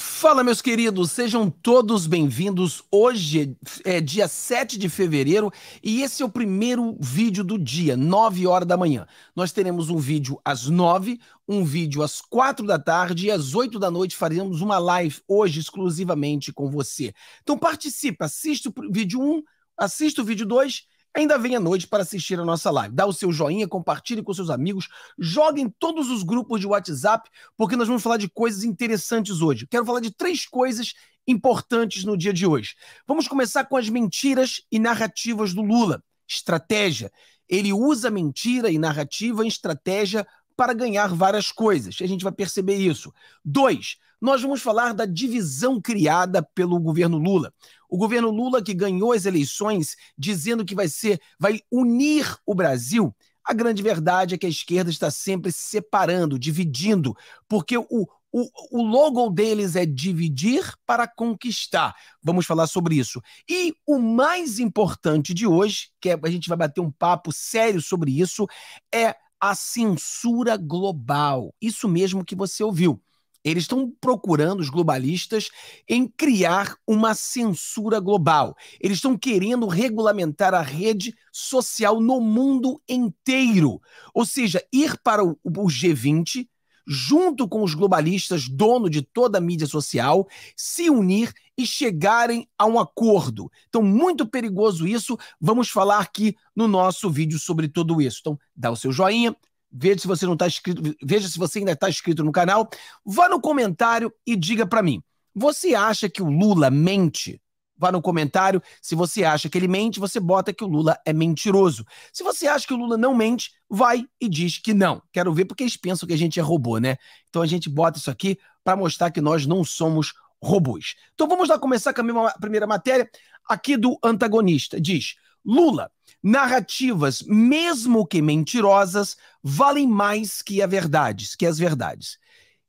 Fala, meus queridos, sejam todos bem-vindos. Hoje é, é dia 7 de fevereiro e esse é o primeiro vídeo do dia, 9 horas da manhã. Nós teremos um vídeo às 9, um vídeo às 4 da tarde e às 8 da noite faremos uma live hoje exclusivamente com você. Então participe, assista o vídeo 1, assista o vídeo 2 Ainda vem à noite para assistir a nossa live. Dá o seu joinha, compartilhe com seus amigos, jogue em todos os grupos de WhatsApp, porque nós vamos falar de coisas interessantes hoje. Quero falar de três coisas importantes no dia de hoje. Vamos começar com as mentiras e narrativas do Lula. Estratégia. Ele usa mentira e narrativa em estratégia para ganhar várias coisas. A gente vai perceber isso. Dois, nós vamos falar da divisão criada pelo governo Lula. O governo Lula que ganhou as eleições dizendo que vai ser, vai unir o Brasil. A grande verdade é que a esquerda está sempre separando, dividindo, porque o, o, o logo deles é dividir para conquistar. Vamos falar sobre isso. E o mais importante de hoje, que é, a gente vai bater um papo sério sobre isso, é a censura global. Isso mesmo que você ouviu. Eles estão procurando, os globalistas, em criar uma censura global. Eles estão querendo regulamentar a rede social no mundo inteiro. Ou seja, ir para o, o G20, junto com os globalistas, dono de toda a mídia social, se unir e chegarem a um acordo. Então, muito perigoso isso. Vamos falar aqui no nosso vídeo sobre tudo isso. Então, dá o seu joinha veja se você não está inscrito, veja se você ainda está inscrito no canal, vá no comentário e diga para mim. Você acha que o Lula mente? Vá no comentário. Se você acha que ele mente, você bota que o Lula é mentiroso. Se você acha que o Lula não mente, vai e diz que não. Quero ver porque eles pensam que a gente é robô, né? Então a gente bota isso aqui para mostrar que nós não somos robôs. Então vamos lá começar com a primeira matéria aqui do antagonista. Diz: Lula narrativas, mesmo que mentirosas, valem mais que, as verdades, que as verdades.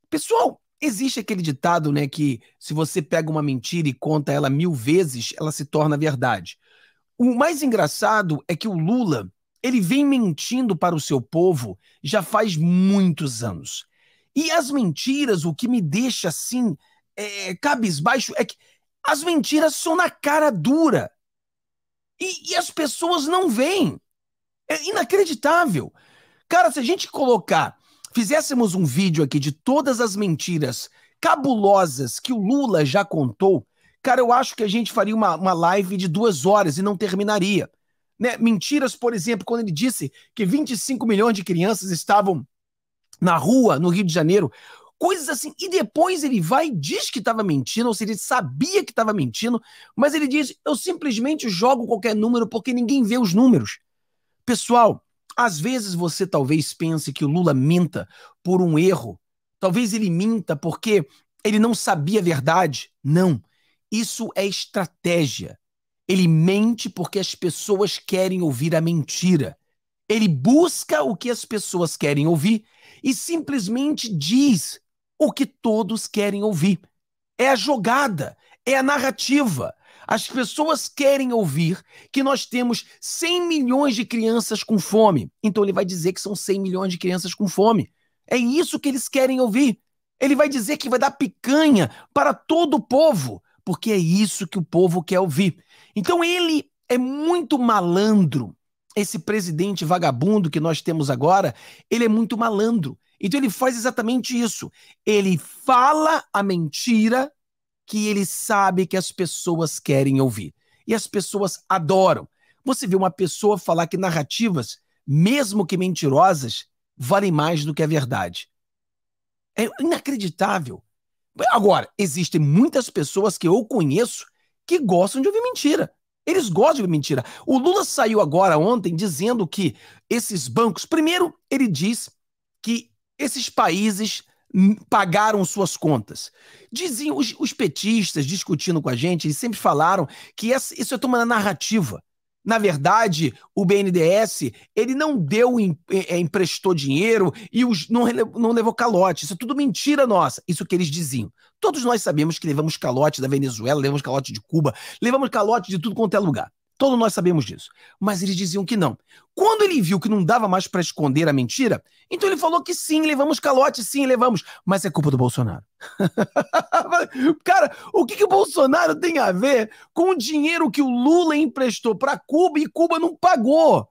Pessoal, existe aquele ditado, né, que se você pega uma mentira e conta ela mil vezes, ela se torna verdade. O mais engraçado é que o Lula, ele vem mentindo para o seu povo já faz muitos anos. E as mentiras, o que me deixa assim, é, cabisbaixo, é que as mentiras são na cara dura. E, e as pessoas não veem. É inacreditável. Cara, se a gente colocar, fizéssemos um vídeo aqui de todas as mentiras cabulosas que o Lula já contou, cara, eu acho que a gente faria uma, uma live de duas horas e não terminaria. Né? Mentiras, por exemplo, quando ele disse que 25 milhões de crianças estavam na rua, no Rio de Janeiro, coisas assim. E depois ele vai e diz que estava mentindo, ou seja, ele sabia que estava mentindo, mas ele diz: eu simplesmente jogo qualquer número porque ninguém vê os números. Pessoal, às vezes você talvez pense que o Lula minta por um erro. Talvez ele minta porque ele não sabia a verdade. Não. Isso é estratégia. Ele mente porque as pessoas querem ouvir a mentira. Ele busca o que as pessoas querem ouvir e simplesmente diz o que todos querem ouvir. É a jogada, é a narrativa. As pessoas querem ouvir que nós temos 100 milhões de crianças com fome. Então ele vai dizer que são 100 milhões de crianças com fome. É isso que eles querem ouvir. Ele vai dizer que vai dar picanha para todo o povo, porque é isso que o povo quer ouvir. Então ele é muito malandro. Esse presidente vagabundo que nós temos agora, ele é muito malandro. Então ele faz exatamente isso. Ele fala a mentira que ele sabe que as pessoas querem ouvir. E as pessoas adoram. Você vê uma pessoa falar que narrativas, mesmo que mentirosas, valem mais do que a verdade. É inacreditável. Agora, existem muitas pessoas que eu conheço que gostam de ouvir mentira. Eles gostam de ouvir mentira. O Lula saiu agora ontem dizendo que esses bancos, primeiro, ele diz que esses países pagaram suas contas. Diziam os, os, petistas discutindo com a gente, eles sempre falaram que essa, isso é uma narrativa. Na verdade, o BNDES ele não deu, é, emprestou dinheiro e os, não, não levou calote. Isso é tudo mentira nossa. Isso que eles diziam. Todos nós sabemos que levamos calote da Venezuela, levamos calote de Cuba, levamos calote de tudo quanto é lugar. Todos nós sabemos disso. Mas eles diziam que não. Quando ele viu que não dava mais para esconder a mentira, então ele falou que sim, levamos calote, sim, levamos. Mas é culpa do Bolsonaro. Cara, o que, que o Bolsonaro tem a ver com o dinheiro que o Lula emprestou para Cuba e Cuba não pagou?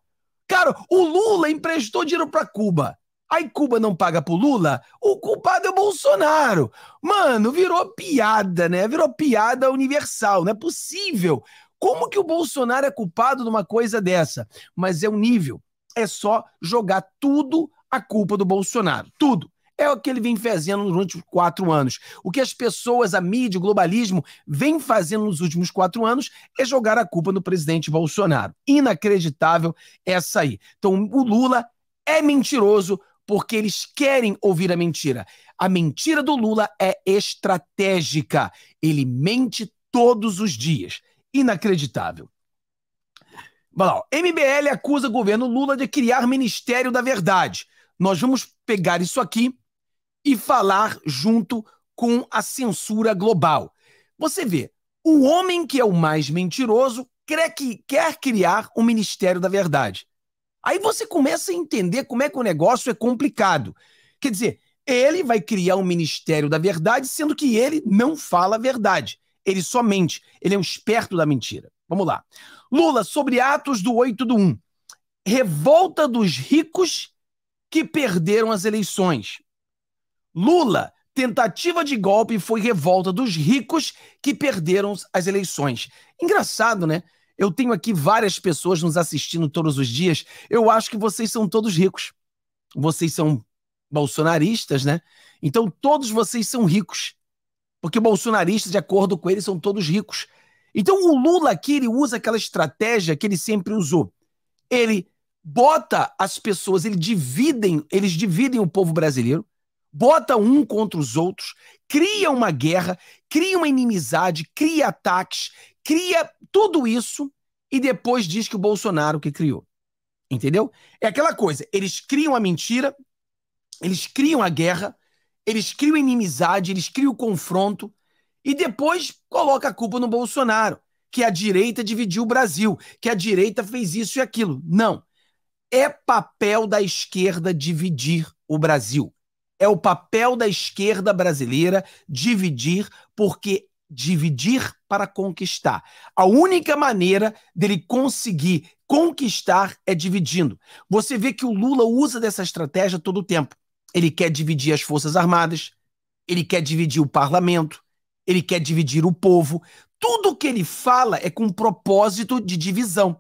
Cara, o Lula emprestou dinheiro para Cuba. Aí Cuba não paga pro Lula, o culpado é o Bolsonaro. Mano, virou piada, né? Virou piada universal. Não é possível como que o Bolsonaro é culpado de uma coisa dessa? Mas é um nível. É só jogar tudo a culpa do Bolsonaro. Tudo. É o que ele vem fazendo durante últimos quatro anos. O que as pessoas, a mídia, o globalismo, vem fazendo nos últimos quatro anos é jogar a culpa no presidente Bolsonaro. Inacreditável essa aí. Então, o Lula é mentiroso porque eles querem ouvir a mentira. A mentira do Lula é estratégica. Ele mente todos os dias inacreditável. MBL acusa governo Lula de criar Ministério da Verdade. Nós vamos pegar isso aqui e falar junto com a censura global. Você vê, o homem que é o mais mentiroso quer, que, quer criar o um Ministério da Verdade. Aí você começa a entender como é que o negócio é complicado. Quer dizer, ele vai criar um Ministério da Verdade, sendo que ele não fala a verdade. Ele só mente. Ele é um esperto da mentira. Vamos lá. Lula, sobre Atos do 8 do 1. Revolta dos ricos que perderam as eleições. Lula, tentativa de golpe foi revolta dos ricos que perderam as eleições. Engraçado, né? Eu tenho aqui várias pessoas nos assistindo todos os dias. Eu acho que vocês são todos ricos. Vocês são bolsonaristas, né? Então todos vocês são ricos. Porque bolsonaristas, de acordo com ele, são todos ricos. Então o Lula aqui ele usa aquela estratégia que ele sempre usou. Ele bota as pessoas, ele dividem, eles dividem o povo brasileiro, bota um contra os outros, cria uma guerra, cria uma inimizade, cria ataques, cria tudo isso e depois diz que o Bolsonaro que criou. Entendeu? É aquela coisa, eles criam a mentira, eles criam a guerra, eles criam inimizade, eles criam confronto e depois coloca a culpa no Bolsonaro, que a direita dividiu o Brasil, que a direita fez isso e aquilo. Não. É papel da esquerda dividir o Brasil. É o papel da esquerda brasileira dividir, porque dividir para conquistar. A única maneira dele conseguir conquistar é dividindo. Você vê que o Lula usa dessa estratégia todo o tempo ele quer dividir as Forças Armadas, ele quer dividir o parlamento, ele quer dividir o povo. Tudo que ele fala é com propósito de divisão.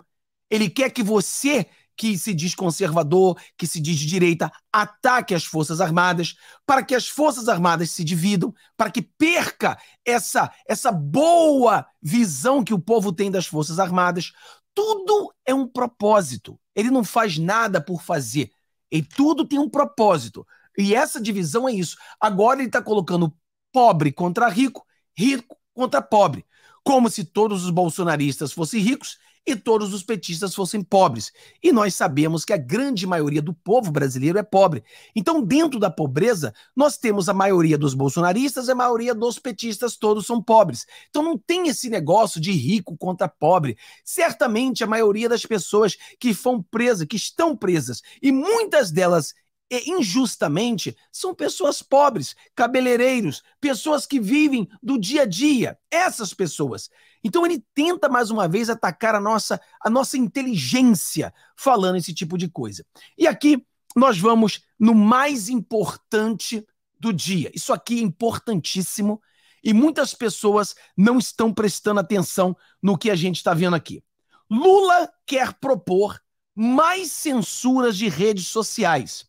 Ele quer que você, que se diz conservador, que se diz de direita, ataque as Forças Armadas, para que as Forças Armadas se dividam, para que perca essa, essa boa visão que o povo tem das Forças Armadas. Tudo é um propósito. Ele não faz nada por fazer. E tudo tem um propósito. E essa divisão é isso. Agora ele está colocando pobre contra rico, rico contra pobre. Como se todos os bolsonaristas fossem ricos e todos os petistas fossem pobres. E nós sabemos que a grande maioria do povo brasileiro é pobre. Então, dentro da pobreza, nós temos a maioria dos bolsonaristas e a maioria dos petistas, todos são pobres. Então, não tem esse negócio de rico contra pobre. Certamente, a maioria das pessoas que foram presas, que estão presas, e muitas delas e, injustamente, são pessoas pobres, cabeleireiros, pessoas que vivem do dia a dia, essas pessoas. Então ele tenta mais uma vez atacar a nossa, a nossa inteligência falando esse tipo de coisa. E aqui nós vamos no mais importante do dia. Isso aqui é importantíssimo e muitas pessoas não estão prestando atenção no que a gente está vendo aqui. Lula quer propor mais censuras de redes sociais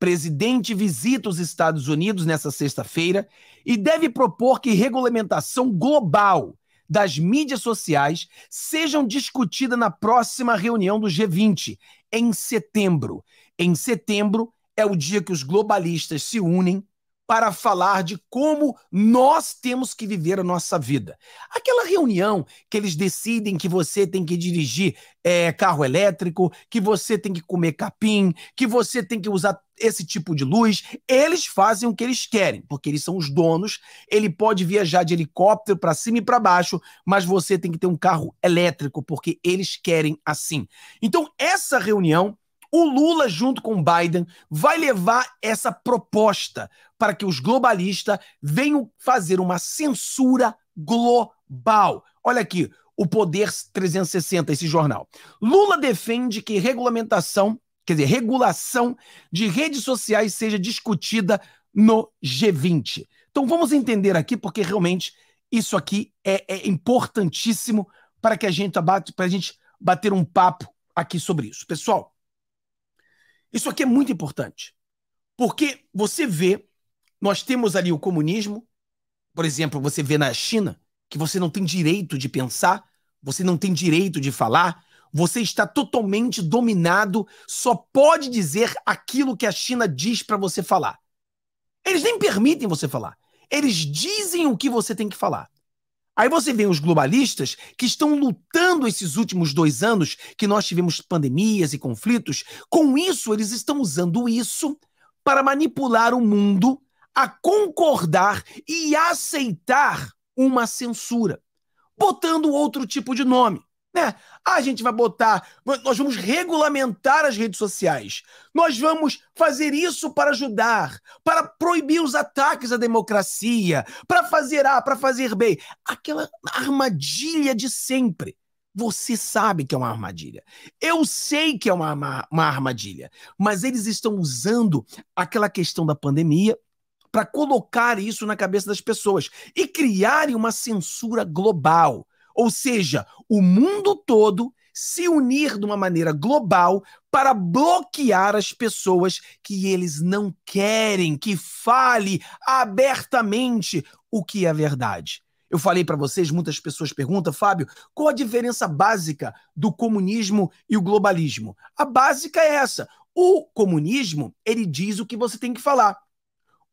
presidente visita os Estados Unidos nessa sexta-feira e deve propor que regulamentação global das mídias sociais sejam discutida na próxima reunião do G20, em setembro. Em setembro é o dia que os globalistas se unem para falar de como nós temos que viver a nossa vida. Aquela reunião que eles decidem que você tem que dirigir é, carro elétrico, que você tem que comer capim, que você tem que usar esse tipo de luz, eles fazem o que eles querem, porque eles são os donos. Ele pode viajar de helicóptero para cima e para baixo, mas você tem que ter um carro elétrico, porque eles querem assim. Então, essa reunião o Lula, junto com Biden, vai levar essa proposta para que os globalistas venham fazer uma censura global. Olha aqui, o Poder 360, esse jornal. Lula defende que regulamentação quer dizer, regulação de redes sociais seja discutida no G20. Então vamos entender aqui, porque realmente isso aqui é, é importantíssimo para que a gente abate, para a gente bater um papo aqui sobre isso. Pessoal, isso aqui é muito importante, porque você vê, nós temos ali o comunismo, por exemplo, você vê na China que você não tem direito de pensar, você não tem direito de falar, você está totalmente dominado, só pode dizer aquilo que a China diz para você falar. Eles nem permitem você falar. Eles dizem o que você tem que falar. Aí você vê os globalistas que estão lutando esses últimos dois anos que nós tivemos pandemias e conflitos. Com isso, eles estão usando isso para manipular o mundo a concordar e aceitar uma censura, botando outro tipo de nome. Né? A gente vai botar, nós vamos regulamentar as redes sociais. Nós vamos fazer isso para ajudar, para proibir os ataques à democracia, para fazer A, para fazer B. Aquela armadilha de sempre. Você sabe que é uma armadilha. Eu sei que é uma, uma, uma armadilha. Mas eles estão usando aquela questão da pandemia para colocar isso na cabeça das pessoas e criarem uma censura global. Ou seja, o mundo todo se unir de uma maneira global para bloquear as pessoas que eles não querem que fale abertamente o que é verdade. Eu falei para vocês, muitas pessoas perguntam, Fábio, qual a diferença básica do comunismo e o globalismo? A básica é essa. O comunismo, ele diz o que você tem que falar.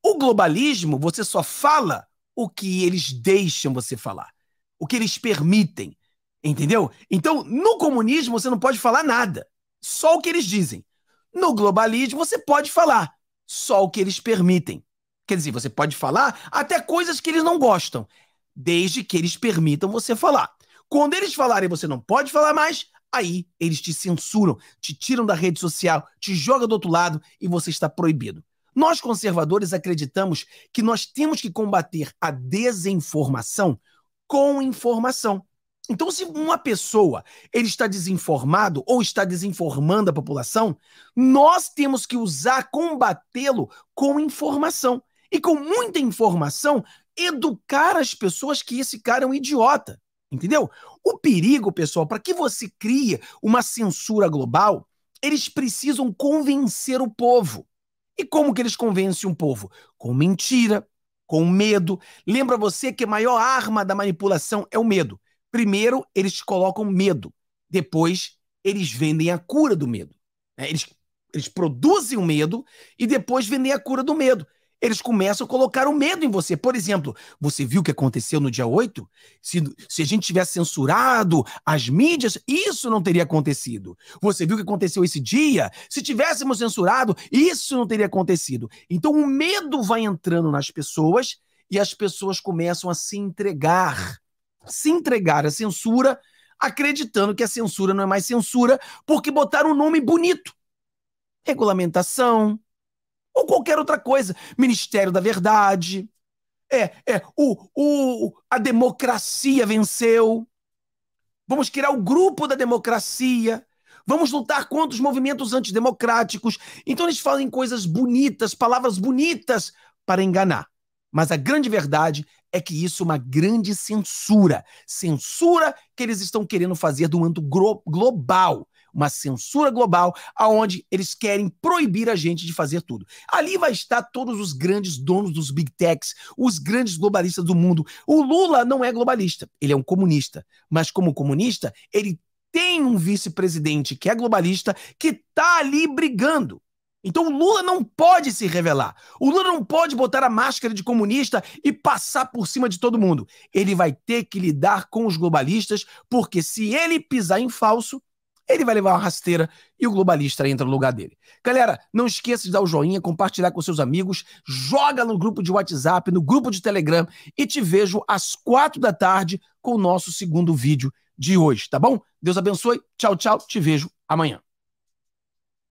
O globalismo, você só fala o que eles deixam você falar o que eles permitem. Entendeu? Então, no comunismo, você não pode falar nada, só o que eles dizem. No globalismo, você pode falar só o que eles permitem. Quer dizer, você pode falar até coisas que eles não gostam, desde que eles permitam você falar. Quando eles falarem você não pode falar mais, aí eles te censuram, te tiram da rede social, te jogam do outro lado e você está proibido. Nós conservadores acreditamos que nós temos que combater a desinformação com informação. Então, se uma pessoa ele está desinformado ou está desinformando a população, nós temos que usar, combatê-lo com informação. E com muita informação, educar as pessoas que esse cara é um idiota. Entendeu? O perigo, pessoal, para que você crie uma censura global, eles precisam convencer o povo. E como que eles convencem o povo? Com mentira, com medo. Lembra você que a maior arma da manipulação é o medo. Primeiro, eles te colocam medo. Depois, eles vendem a cura do medo. Né? Eles, eles produzem o medo e depois vendem a cura do medo eles começam a colocar o medo em você. Por exemplo, você viu o que aconteceu no dia 8? Se, se a gente tivesse censurado as mídias, isso não teria acontecido. Você viu o que aconteceu esse dia? Se tivéssemos censurado, isso não teria acontecido. Então o medo vai entrando nas pessoas e as pessoas começam a se entregar. Se entregar à censura, acreditando que a censura não é mais censura, porque botaram um nome bonito. Regulamentação, ou qualquer outra coisa. Ministério da Verdade. É, é, o, o, a democracia venceu. Vamos criar o grupo da democracia. Vamos lutar contra os movimentos antidemocráticos. Então eles falam coisas bonitas, palavras bonitas para enganar. Mas a grande verdade é que isso é uma grande censura. Censura que eles estão querendo fazer do âmbito global uma censura global, aonde eles querem proibir a gente de fazer tudo. Ali vai estar todos os grandes donos dos big techs, os grandes globalistas do mundo. O Lula não é globalista, ele é um comunista, mas como comunista, ele tem um vice-presidente que é globalista que tá ali brigando. Então o Lula não pode se revelar. O Lula não pode botar a máscara de comunista e passar por cima de todo mundo. Ele vai ter que lidar com os globalistas, porque se ele pisar em falso, ele vai levar uma rasteira e o globalista entra no lugar dele. Galera, não esqueça de dar o joinha, compartilhar com seus amigos, joga no grupo de WhatsApp, no grupo de Telegram e te vejo às quatro da tarde com o nosso segundo vídeo de hoje, tá bom? Deus abençoe, tchau, tchau, te vejo amanhã.